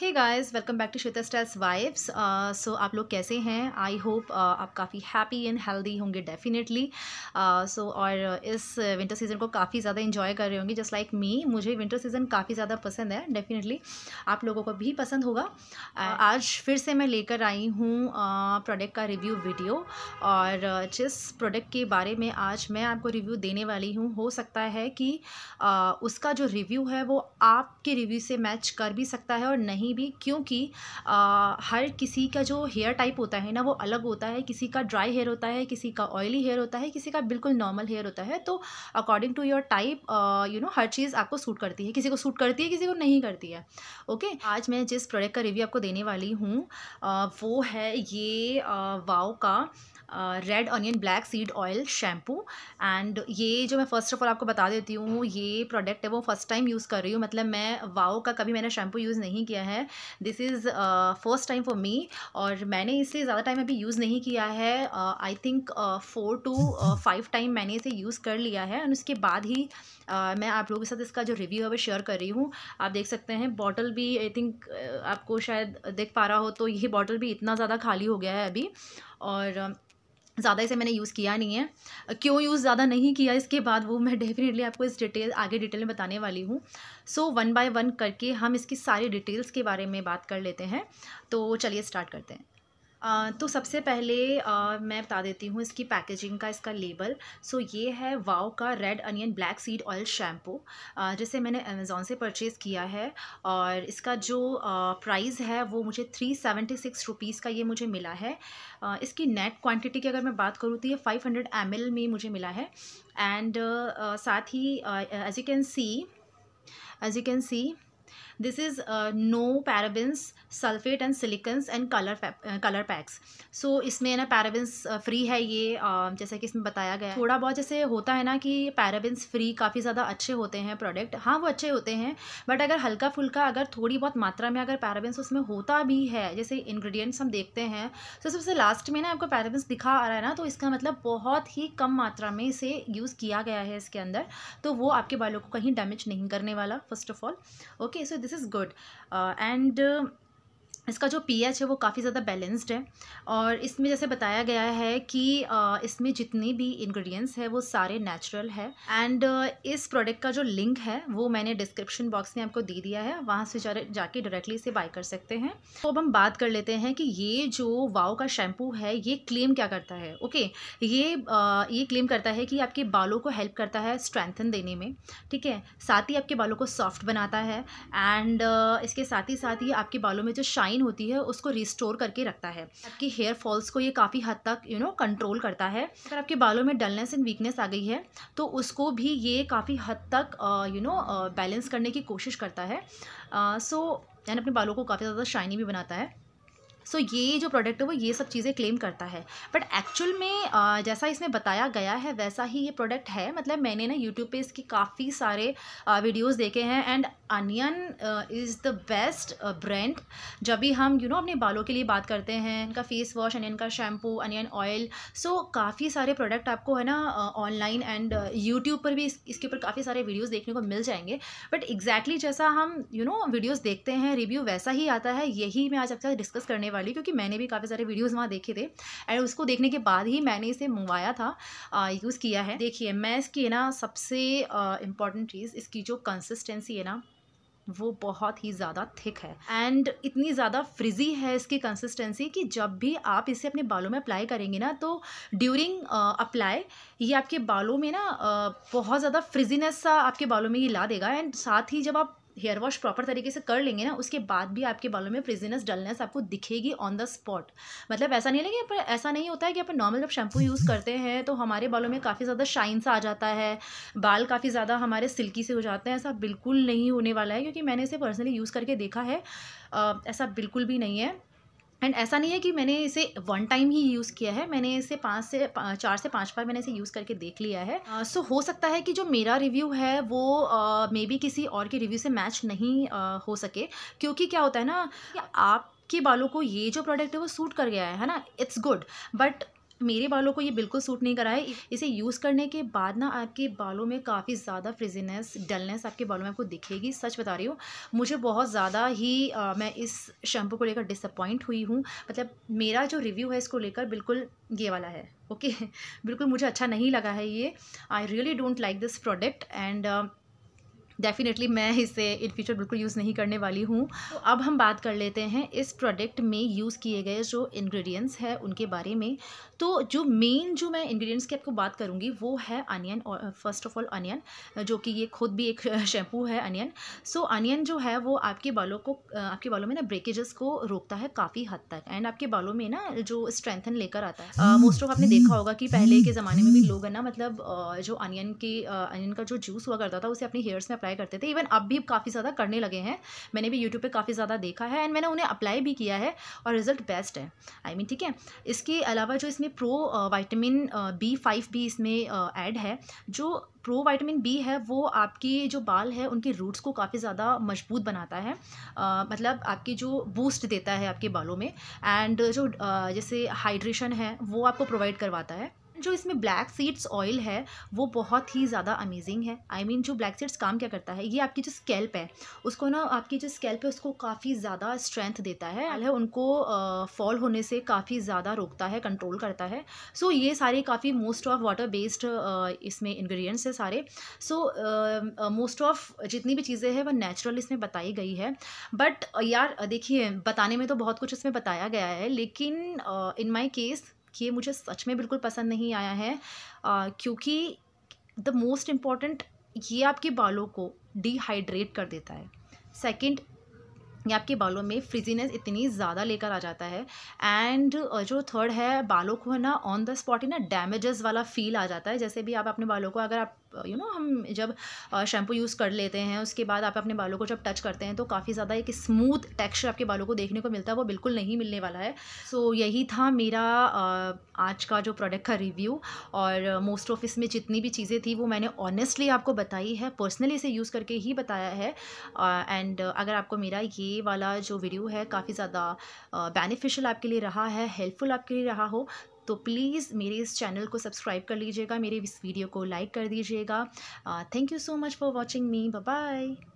Hey guys welcome back to Shweta styles wifes so आप लोग कैसे हैं आई होप uh, आप काफ़ी हैप्पी एंड हेल्दी होंगे डेफिनेटली सो uh, और इस विंटर सीज़न को काफ़ी ज़्यादा इन्जॉय कर रहे होंगे जस्ट लाइक मी मुझे विंटर सीज़न काफ़ी ज़्यादा पसंद है डेफिनेटली आप लोगों को भी पसंद होगा uh, आज फिर से मैं लेकर आई हूँ प्रोडक्ट uh, का रिव्यू वीडियो और uh, जिस प्रोडक्ट के बारे में आज मैं आपको रिव्यू देने वाली हूँ हो सकता है कि uh, उसका जो रिव्यू है वो आपके रिव्यू से मैच कर भी सकता है और नहीं कहीं भी क्योंकि हर किसी का जो हेयर टाइप होता है ना वो अलग होता है किसी का ड्राई हेयर होता है किसी का ऑयली हेयर होता है किसी का बिल्कुल नॉर्मल हेयर होता है तो according to your type you know हर चीज़ आपको सूट करती है किसी को सूट करती है किसी को नहीं करती है ओके okay? आज मैं जिस प्रोडक्ट का रिव्यू आपको देने वाली हूँ वो है ये वाओ का red onion black seed oil shampoo and ये जो मैं फ़र्स्ट ऑफ ऑल आपको बता देती हूँ ये प्रोडक्ट है वो फर्स्ट टाइम यूज़ कर रही हूँ मतलब मैं वाओ का कभी मैंने शैम्पू यूज़ नहीं किया है है this is first time for me और मैंने इसे ज़्यादा टाइम अभी यूज़ नहीं किया है I think four to five time मैंने इसे यूज़ कर लिया है एंड उसके बाद ही uh, मैं आप लोगों के साथ इसका जो रिव्यू है वो शेयर कर रही हूँ आप देख सकते हैं बॉटल भी आई थिंक uh, आपको शायद देख पा रहा हो तो ये बॉटल भी इतना ज़्यादा खाली हो गया है अभी और uh, ज़्यादा इसे मैंने यूज़ किया नहीं है क्यों यूज़ ज़्यादा नहीं किया इसके बाद वो मैं डेफिनेटली आपको इस डिटेल आगे डिटेल में बताने वाली हूँ सो वन बाय वन करके हम इसकी सारी डिटेल्स के बारे में बात कर लेते हैं तो चलिए स्टार्ट करते हैं तो सबसे पहले आ, मैं बता देती हूँ इसकी पैकेजिंग का इसका लेबल सो ये है वाओ का red onion black seed oil shampoo जिसे मैंने अमेज़ोन से परचेज़ किया है और इसका जो प्राइस है वो मुझे थ्री सेवेंटी सिक्स रुपीज़ का ये मुझे मिला है आ, इसकी नेट क्वांटिटी की अगर मैं बात करूँ तो ये फाइव हंड्रेड एम एल में मुझे मिला है एंड साथ ही as you can see as you can see this is no parabens sulphate and silicones and colour colour packs so इसमें ना पैराबिन्स फ्री uh, है ये um, जैसे जैसा कि इसमें बताया गया थोड़ा बहुत जैसे होता है ना कि पैराबिन्स फ्री काफ़ी ज़्यादा अच्छे होते हैं प्रोडक्ट हाँ वो अच्छे होते हैं बट अगर हल्का फुल्का अगर थोड़ी बहुत मात्रा में अगर पैराबिन्स उसमें होता भी है जैसे इन्ग्रीडियंट्स हम देखते हैं तो सबसे लास्ट में ना आपको पैराबिन्स दिखा आ रहा है ना तो इसका मतलब बहुत ही कम मात्रा में इसे यूज़ किया गया है इसके अंदर तो वो आपके बालों को कहीं डैमेज नहीं करने वाला first of all okay okay so this is good uh, and um, इसका जो पीएच है वो काफ़ी ज़्यादा बैलेंस्ड है और इसमें जैसे बताया गया है कि इसमें जितने भी इंग्रेडिएंट्स है वो सारे नेचुरल है एंड इस प्रोडक्ट का जो लिंक है वो मैंने डिस्क्रिप्शन बॉक्स में आपको दे दिया है वहाँ से जा, जाके डायरेक्टली इसे बाय कर सकते हैं तो अब हम बात कर लेते हैं कि ये जो वाओ का शैम्पू है ये क्लेम क्या करता है ओके ये ये क्लेम करता है कि आपके बालों को हेल्प करता है स्ट्रेंथन देने में ठीक है साथ ही आपके बालों को सॉफ्ट बनाता है एंड इसके साथ ही साथ ही आपके बालों में जो शाइन शाइन होती है उसको रिस्टोर करके रखता है आपके हेयर फॉल्स को ये काफ़ी हद तक यू नो कंट्रोल करता है अगर आपके बालों में डलनेस एंड वीकनेस आ गई है तो उसको भी ये काफ़ी हद तक यू नो बैलेंस करने की कोशिश करता है सो uh, एंड so, अपने बालों को काफ़ी ज़्यादा शाइनी भी बनाता है सो so, ये जो प्रोडक्ट है वो ये सब चीज़ें क्लेम करता है बट एक्चुअल में जैसा इसमें बताया गया है वैसा ही ये प्रोडक्ट है मतलब मैंने ना यूट्यूब पे इसकी काफ़ी सारे वीडियोस देखे हैं and onion is the best brand जब भी हम यू you नो know, अपने बालों के लिए बात करते हैं इनका फेस वॉश अनियन का शैम्पू अनियन ऑयल सो काफ़ी सारे प्रोडक्ट आपको है ना ऑनलाइन एंड यूट्यूब पर भी इस, इसके ऊपर काफ़ी सारे वीडियोज़ देखने को मिल जाएंगे बट एग्जैक्टली exactly जैसा हम यू नो वीडियोज़ देखते हैं रिव्यू वैसा ही आता है यही मैं आज आपके साथ डिस्कस करने वाली क्योंकि मैंने भी काफ़ी सारे वीडियोज़ वहाँ देखे थे एंड उसको देखने के बाद ही मैंने इसे मंगवाया था यूज़ किया है देखिए मैं इसकी है ना सबसे इम्पॉर्टेंट चीज़ इसकी जो कंसिस्टेंसी है ना वो बहुत ही ज़्यादा थिक है एंड इतनी ज़्यादा फ्रिजी है इसकी कंसिस्टेंसी कि जब भी आप इसे अपने बालों में अप्लाई करेंगे ना तो ड्यूरिंग अप्लाई ये आपके बालों में ना uh, बहुत ज़्यादा फ्रिजीनेस सा आपके बालों में ये ला देगा एंड साथ ही जब आप हेयर वॉश प्रॉपर तरीके से कर लेंगे ना उसके बाद भी आपके बालों में फ्रिजीनेस डलनेस आपको दिखेगी ऑन द स्पॉट मतलब ऐसा नहीं लगे पर ऐसा नहीं होता है कि अपन नॉर्मल जब शैम्पू यूज़ करते हैं तो हमारे बालों में काफ़ी ज़्यादा शाइन सा आ जाता है बाल काफ़ी ज़्यादा हमारे सिल्की से हो जाते हैं ऐसा बिल्कुल नहीं होने वाला है क्योंकि मैंने इसे पर्सनली यूज़ करके देखा है आ, ऐसा बिल्कुल भी नहीं है एंड ऐसा नहीं है कि मैंने इसे वन टाइम ही यूज़ किया है मैंने इसे पाँच से पा, चार से पाँच बार मैंने इसे यूज़ करके देख लिया है सो uh, so, हो सकता है कि जो मेरा रिव्यू है वो मे uh, बी किसी और के रिव्यू से मैच नहीं uh, हो सके क्योंकि क्या होता है ना आप के बालों को ये जो प्रोडक्ट है वो सूट कर गया है है ना इट्स गुड बट मेरे बालों को ये बिल्कुल सूट नहीं करा है इसे यूज़ करने के बाद ना आपके बालों में काफ़ी ज़्यादा फ्रिजीनेस डलनेस आपके बालों में आपको दिखेगी सच बता रही हूँ मुझे बहुत ज़्यादा ही आ, मैं इस शैम्पू को लेकर डिसअपॉइंट हुई हूँ मतलब मेरा जो रिव्यू है इसको लेकर बिल्कुल ये वाला है ओके बिल्कुल मुझे अच्छा नहीं लगा है ये I really don't like this product and definitely मैं इसे इन फ्यूचर बिल्कुल यूज़ नहीं करने वाली हूँ तो अब हम बात कर लेते हैं इस प्रोडक्ट में यूज़ किए गए जो इन्ग्रीडियंट्स है उनके बारे में तो जो मेन जो मैं इन्ग्रीडियंट्स की आपको बात करूँगी वो है अनियन और फर्स्ट ऑफ ऑल अनियन जो कि ये खुद भी एक शैम्पू है अनियन सो अनियन जो है वो आपके बालों को आपके बालों में ना ब्रेकेजेस को रोकता है काफ़ी हद तक एंड आपके बालों में ना जो स्ट्रेंथन लेकर आता है मोस्ट ऑफ आपने देखा होगा कि पहले के ज़माने में भी लोग है ना मतलब जो अनियन के अनियन का जो जूस हुआ करता था उसे अपने हेयर्स में अप्लाई ट्राई करते थे इवन अब भी काफ़ी ज़्यादा करने लगे हैं मैंने भी यूट्यूब पर काफ़ी ज़्यादा देखा है एंड मैंने उन्हें अप्लाई भी किया है और रिजल्ट बेस्ट है आई मीन ठीक है इसके अलावा जो इसमें प्रो वाइटामिन बी फाइव भी इसमें ऐड है जो प्रो वाइटामिन बी है वो आपकी जो बाल है उनके रूट्स को काफ़ी ज़्यादा मजबूत बनाता है आ, मतलब आपकी जो बूस्ट देता है आपके बालों में एंड जो आ, जैसे हाइड्रेशन है वो आपको प्रोवाइड करवाता है जो इसमें ब्लैक सीड्स ऑयल है वो बहुत ही ज़्यादा अमेजिंग है आई I मीन mean, जो ब्लैक सीड्स काम क्या करता है ये आपकी जो स्केल्प है उसको ना आपकी जो स्केल्प है उसको काफ़ी ज़्यादा स्ट्रेंथ देता है अलह उनको फॉल होने से काफ़ी ज़्यादा रोकता है कंट्रोल करता है सो so, ये सारे काफ़ी मोस्ट ऑफ वाटर बेस्ड इसमें इन्ग्रीडियंट्स है सारे सो मोस्ट ऑफ जितनी भी चीज़ें हैं वह नेचुरल इसमें बताई गई है बट यार देखिए बताने में तो बहुत कुछ इसमें बताया गया है लेकिन इन माई केस ये मुझे सच में बिल्कुल पसंद नहीं आया है क्योंकि द मोस्ट इम्पॉर्टेंट ये आपके बालों को डिहाइड्रेट कर देता है सेकंड ये आपके बालों में फ्रिजीनेस इतनी ज़्यादा लेकर आ जाता है एंड जो थर्ड है बालों को है ना ऑन द स्पॉट ही ना डैमेजेस वाला फील आ जाता है जैसे भी आप अपने बालों को अगर आप यू नो हम जब शैम्पू यूज़ कर लेते हैं उसके बाद आप अपने बालों को जब टच करते हैं तो काफ़ी ज़्यादा एक स्मूथ टेक्सचर आपके बालों को देखने को मिलता है वो बिल्कुल नहीं मिलने वाला है सो so, यही था मेरा आज का जो प्रोडक्ट का रिव्यू और मोस्ट ऑफ इसमें जितनी भी चीज़ें थी वो मैंने ऑनेस्टली आपको बताई है पर्सनली इसे यूज़ करके ही बताया है एंड अगर आपको मेरा ये वाला जो वीडियो है काफ़ी ज़्यादा बेनिफिशियल आपके लिए रहा है हेल्पफुल आपके लिए रहा हो तो प्लीज़ मेरे इस चैनल को सब्सक्राइब कर लीजिएगा मेरे इस वीडियो को लाइक कर दीजिएगा thank you so much for watching me bye